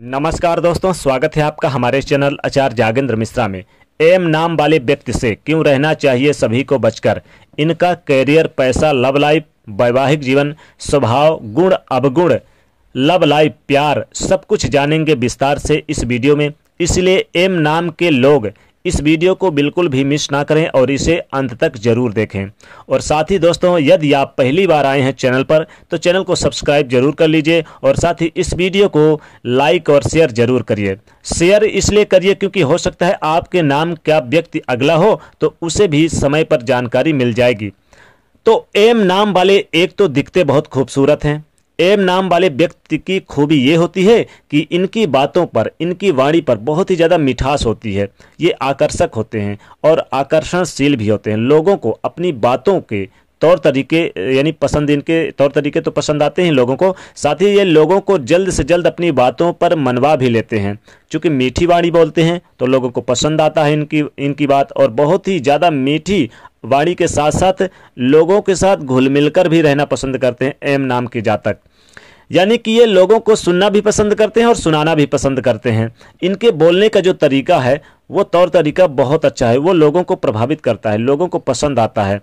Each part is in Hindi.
नमस्कार दोस्तों स्वागत है आपका हमारे चैनल आचार्य जागेंद्र मिश्रा में एम नाम वाले व्यक्ति से क्यों रहना चाहिए सभी को बचकर इनका करियर पैसा लव लाइफ वैवाहिक जीवन स्वभाव गुण अवगुण लव लाइफ प्यार सब कुछ जानेंगे विस्तार से इस वीडियो में इसलिए एम नाम के लोग इस वीडियो को बिल्कुल भी मिस ना करें और इसे अंत तक जरूर देखें और साथ ही दोस्तों यदि आप पहली बार आए हैं चैनल पर तो चैनल को सब्सक्राइब जरूर कर लीजिए और साथ ही इस वीडियो को लाइक और शेयर जरूर करिए शेयर इसलिए करिए क्योंकि हो सकता है आपके नाम का व्यक्ति अगला हो तो उसे भी समय पर जानकारी मिल जाएगी तो एम नाम वाले एक तो दिखते बहुत खूबसूरत हैं एम नाम वाले व्यक्ति की खूबी ये होती है कि इनकी बातों पर इनकी वाणी पर बहुत ही ज़्यादा मिठास होती है ये आकर्षक होते हैं और आकर्षणशील भी होते हैं लोगों को अपनी बातों के तौर तरीके यानी पसंद इनके तौर तरीके तो पसंद आते हैं लोगों को साथ ही ये लोगों को जल्द से जल्द अपनी बातों पर मनवा भी लेते हैं चूँकि मीठी वाणी बोलते हैं तो लोगों को पसंद आता है इनकी इनकी बात और बहुत ही ज़्यादा मीठी वाणी के साथ साथ लोगों के साथ घुल मिलकर भी रहना पसंद करते हैं एम नाम के जातक यानी कि ये लोगों को सुनना भी पसंद करते हैं और सुनाना भी पसंद करते हैं इनके बोलने का जो तरीका है वो तौर तरीका बहुत अच्छा है वो लोगों को प्रभावित करता है लोगों को पसंद आता है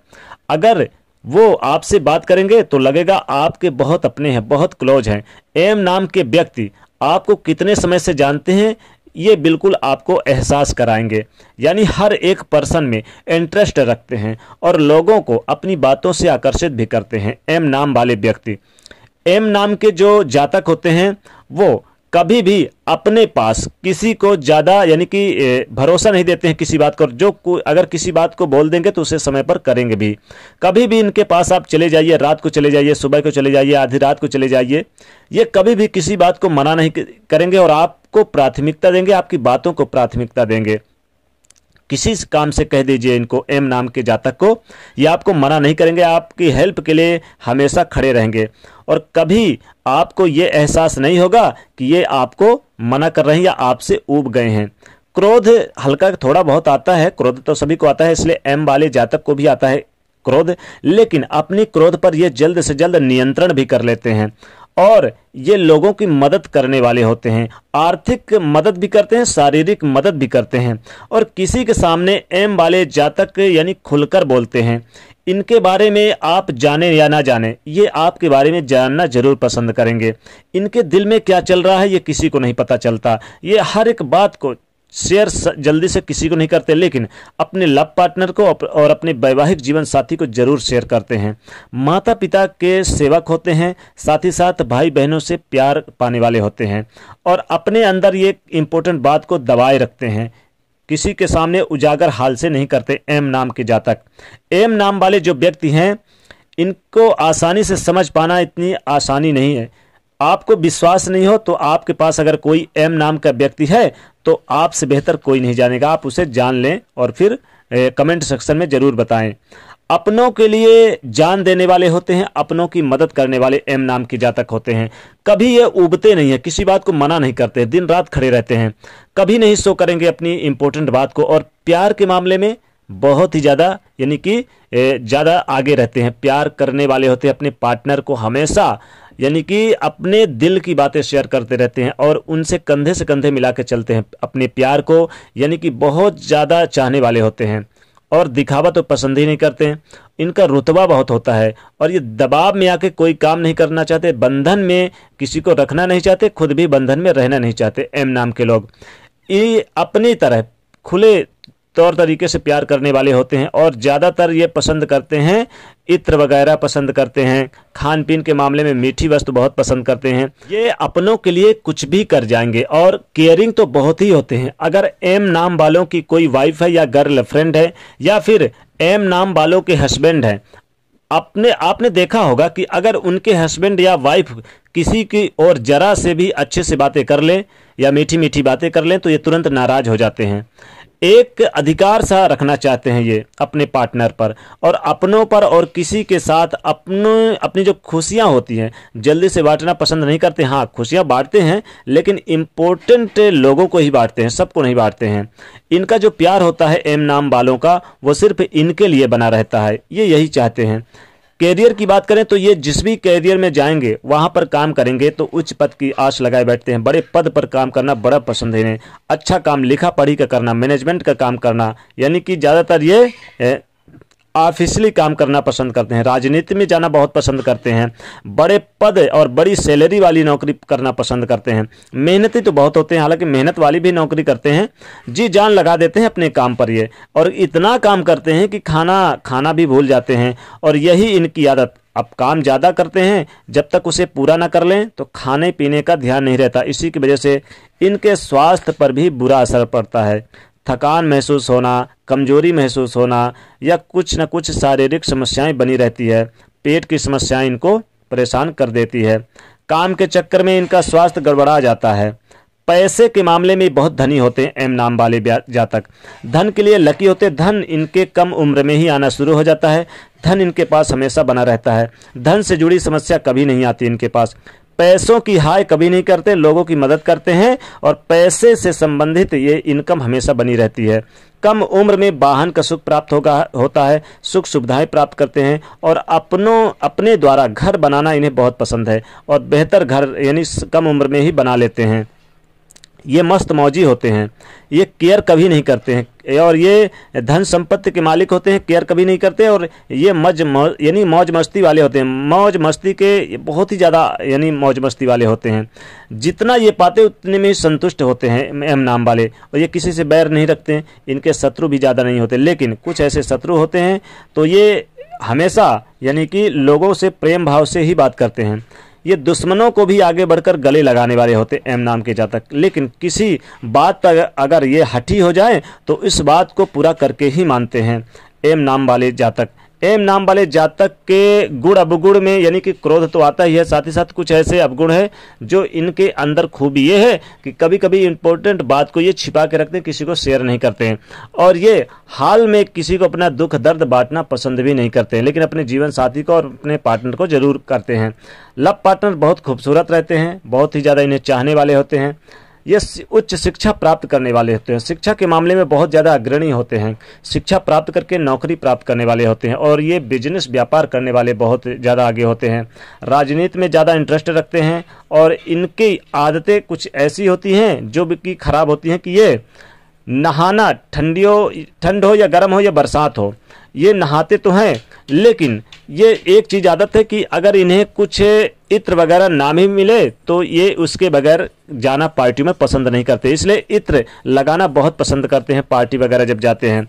अगर वो आपसे बात करेंगे तो लगेगा आपके बहुत अपने हैं बहुत क्लोज हैं एम नाम के व्यक्ति आपको कितने समय से जानते हैं ये बिल्कुल आपको एहसास कराएंगे यानी हर एक पर्सन में इंटरेस्ट रखते हैं और लोगों को अपनी बातों से आकर्षित भी करते हैं एम नाम वाले व्यक्ति एम नाम के जो जातक होते हैं वो कभी भी अपने पास किसी को ज़्यादा यानी कि भरोसा नहीं देते हैं किसी बात को जो अगर किसी बात को बोल देंगे तो उसे समय पर करेंगे भी कभी भी इनके पास आप चले जाइए रात को चले जाइए सुबह को चले जाइए आधी रात को चले जाइए ये कभी भी किसी बात को मना नहीं करेंगे और आप को प्राथमिकता देंगे आपकी बातों को प्राथमिकता देंगे किसी काम से कह दीजिए इनको एम नाम के जातक को ये आपको मना नहीं करेंगे आपकी हेल्प के लिए हमेशा खड़े रहेंगे और कभी आपको ये एहसास नहीं होगा कि ये आपको मना कर रहे हैं या आपसे ऊब गए हैं क्रोध हल्का थोड़ा बहुत आता है क्रोध तो सभी को आता है इसलिए एम वाले जातक को भी आता है क्रोध लेकिन अपनी क्रोध पर ये जल्द से जल्द नियंत्रण भी कर लेते हैं और ये लोगों की मदद करने वाले होते हैं आर्थिक मदद भी करते हैं शारीरिक मदद भी करते हैं और किसी के सामने एम वाले जातक यानी खुलकर बोलते हैं इनके बारे में आप जाने या ना जाने ये आपके बारे में जानना जरूर पसंद करेंगे इनके दिल में क्या चल रहा है ये किसी को नहीं पता चलता ये हर एक बात को शेयर जल्दी से किसी को नहीं करते लेकिन अपने लव पार्टनर को और अपने वैवाहिक जीवन साथी को जरूर शेयर करते हैं माता पिता के सेवक होते हैं साथ ही साथ भाई बहनों से प्यार पाने वाले होते हैं और अपने अंदर ये इम्पोर्टेंट बात को दबाए रखते हैं किसी के सामने उजागर हाल से नहीं करते एम नाम के जातक एम नाम वाले जो व्यक्ति हैं इनको आसानी से समझ पाना इतनी आसानी नहीं है आपको विश्वास नहीं हो तो आपके पास अगर कोई एम नाम का व्यक्ति है तो आपसे बेहतर कोई नहीं जानेगा आप उसे जान लें और फिर कमेंट सेक्शन में ज़रूर बताएं अपनों के लिए जान देने वाले होते हैं अपनों की मदद करने वाले एम नाम के जातक होते हैं कभी ये उबते नहीं है किसी बात को मना नहीं करते दिन रात खड़े रहते हैं कभी नहीं सो करेंगे अपनी इंपॉर्टेंट बात को और प्यार के मामले में बहुत ही ज़्यादा यानी कि ज़्यादा आगे रहते हैं प्यार करने वाले होते हैं अपने पार्टनर को हमेशा यानी कि अपने दिल की बातें शेयर करते रहते हैं और उनसे कंधे से कंधे मिला के चलते हैं अपने प्यार को यानी कि बहुत ज़्यादा चाहने वाले होते हैं और दिखावा तो पसंद ही नहीं करते हैं इनका रुतबा बहुत होता है और ये दबाव में आके कोई काम नहीं करना चाहते बंधन में किसी को रखना नहीं चाहते खुद भी बंधन में रहना नहीं चाहते एम नाम के लोग ये अपनी तरह खुले तौर तरीके से प्यार करने वाले होते हैं और ज़्यादातर ये पसंद करते हैं इत्र वगैरह पसंद करते हैं खान पीन के मामले में मीठी वस्तु बहुत पसंद करते हैं ये अपनों के लिए कुछ भी कर जाएंगे और केयरिंग तो बहुत ही होते हैं अगर एम नाम वालों की कोई वाइफ है या गर्ल फ्रेंड है या फिर एम नाम वालों के हस्बैंड हैं अपने आपने देखा होगा कि अगर उनके हस्बैंड या वाइफ किसी की और ज़रा से भी अच्छे से बातें कर लें या मीठी मीठी बातें कर लें तो ये तुरंत नाराज़ हो जाते हैं एक अधिकार सा रखना चाहते हैं ये अपने पार्टनर पर और अपनों पर और किसी के साथ अपने अपनी जो खुशियाँ होती हैं जल्दी से बांटना पसंद नहीं करते हाँ खुशियाँ बांटते हैं लेकिन इम्पोर्टेंट लोगों को ही बांटते हैं सबको नहीं बांटते हैं इनका जो प्यार होता है एम नाम वालों का वो सिर्फ इनके लिए बना रहता है ये यही चाहते हैं कैरियर की बात करें तो ये जिस भी कैरियर में जाएंगे वहां पर काम करेंगे तो उच्च पद की आश लगाए बैठते हैं बड़े पद पर काम करना बड़ा पसंद है इन्हें अच्छा काम लिखा पढ़ी का करना मैनेजमेंट का काम करना यानी कि ज़्यादातर ये ऑफिसली काम करना पसंद करते हैं राजनीति में जाना बहुत पसंद करते हैं बड़े पद और बड़ी सैलरी वाली नौकरी करना पसंद करते हैं मेहनती तो बहुत होते हैं हालांकि मेहनत वाली भी नौकरी करते हैं जी जान लगा देते हैं अपने काम पर ये और इतना काम करते हैं कि खाना खाना भी भूल जाते हैं और यही इनकी आदत अब काम ज़्यादा करते हैं जब तक उसे पूरा ना कर लें तो खाने पीने का ध्यान नहीं रहता इसी की वजह से इनके स्वास्थ्य पर भी बुरा असर पड़ता है थकान महसूस होना कमजोरी महसूस होना या कुछ न कुछ शारीरिक समस्याएं बनी रहती है पेट की समस्याएं इनको परेशान कर देती है काम के चक्कर में इनका स्वास्थ्य गड़बड़ा जाता है पैसे के मामले में बहुत धनी होते हैं एम नाम वाले जातक धन के लिए लकी होते धन इनके कम उम्र में ही आना शुरू हो जाता है धन इनके पास हमेशा बना रहता है धन से जुड़ी समस्या कभी नहीं आती इनके पास पैसों की हाय कभी नहीं करते लोगों की मदद करते हैं और पैसे से संबंधित ये इनकम हमेशा बनी रहती है कम उम्र में वाहन का सुख प्राप्त होगा होता है सुख सुविधाएं प्राप्त करते हैं और अपनों अपने द्वारा घर बनाना इन्हें बहुत पसंद है और बेहतर घर यानी कम उम्र में ही बना लेते हैं ये मस्त मौजी होते हैं ये केयर कभी नहीं करते हैं और ये धन संपत्ति के मालिक होते हैं केयर कभी नहीं करते और ये मज यानी मौज मस्ती वाले होते हैं मौज मस्ती के बहुत ही ज़्यादा यानी मौज मस्ती वाले होते हैं जितना ये पाते उतने में संतुष्ट होते हैं एम नाम वाले और ये किसी से बैर नहीं रखते इनके शत्रु भी ज़्यादा नहीं होते लेकिन कुछ ऐसे शत्रु होते हैं तो ये हमेशा यानी कि लोगों से प्रेम भाव से ही बात करते हैं ये दुश्मनों को भी आगे बढ़कर गले लगाने वाले होते एम नाम के जातक लेकिन किसी बात पर अगर ये हठी हो जाए तो इस बात को पूरा करके ही मानते हैं एम नाम वाले जातक एम नाम वाले जातक के गुण अवगुण में यानी कि क्रोध तो आता ही है साथ ही साथ कुछ ऐसे अवगुण है जो इनके अंदर खूबी ये है कि कभी कभी इंपॉर्टेंट बात को ये छिपा के रखते हैं किसी को शेयर नहीं करते हैं और ये हाल में किसी को अपना दुख दर्द बांटना पसंद भी नहीं करते हैं लेकिन अपने जीवन साथी को और अपने पार्टनर को जरूर करते हैं लव पार्टनर बहुत खूबसूरत रहते हैं बहुत ही ज़्यादा इन्हें चाहने वाले होते हैं ये उच्च शिक्षा प्राप्त करने वाले होते हैं शिक्षा के मामले में बहुत ज़्यादा अग्रणी होते हैं शिक्षा प्राप्त करके नौकरी प्राप्त करने वाले होते हैं और ये बिजनेस व्यापार करने वाले बहुत ज़्यादा आगे होते हैं राजनीति में ज़्यादा इंटरेस्ट रखते हैं और इनकी आदतें कुछ ऐसी होती हैं जो कि खराब होती हैं कि ये नहाना ठंडियों ठंड हो या गर्म हो या बरसात हो ये नहाते तो हैं लेकिन ये एक चीज़ आदत है कि अगर इन्हें कुछ इत्र वगैरह नाम ही मिले तो ये उसके बगैर जाना पार्टी में पसंद नहीं करते इसलिए इत्र लगाना बहुत पसंद करते हैं पार्टी वगैरह जब जाते हैं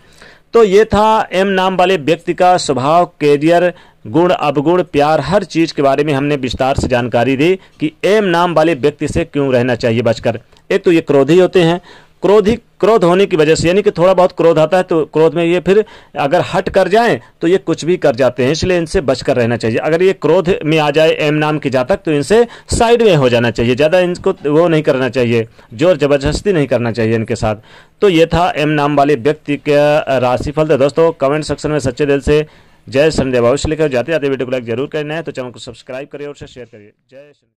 तो ये था एम नाम वाले व्यक्ति का स्वभाव कैरियर गुण अवगुण प्यार हर चीज़ के बारे में हमने विस्तार से जानकारी दी कि एम नाम वाले व्यक्ति से क्यों रहना चाहिए बचकर एक तो ये क्रोधी होते हैं क्रोध ही क्रोध होने की वजह से यानी कि थोड़ा बहुत क्रोध आता है तो क्रोध में ये फिर अगर हट कर जाए तो ये कुछ भी कर जाते हैं इसलिए इनसे बचकर रहना चाहिए अगर ये क्रोध में आ जाए एम नाम की जातक तो इनसे साइड में हो जाना चाहिए ज़्यादा इनको वो नहीं करना चाहिए जोर ज़बरदस्ती नहीं करना चाहिए इनके साथ तो ये था एम नाम वाले व्यक्ति का राशिफल तो दोस्तों कमेंट सेक्शन में सच्चे दिल से जय संदेव भविष्य लिखकर जाते जाते वीडियो को लाइक जरूर करना है तो चैनल को सब्सक्राइब करिए और शेयर करिए जय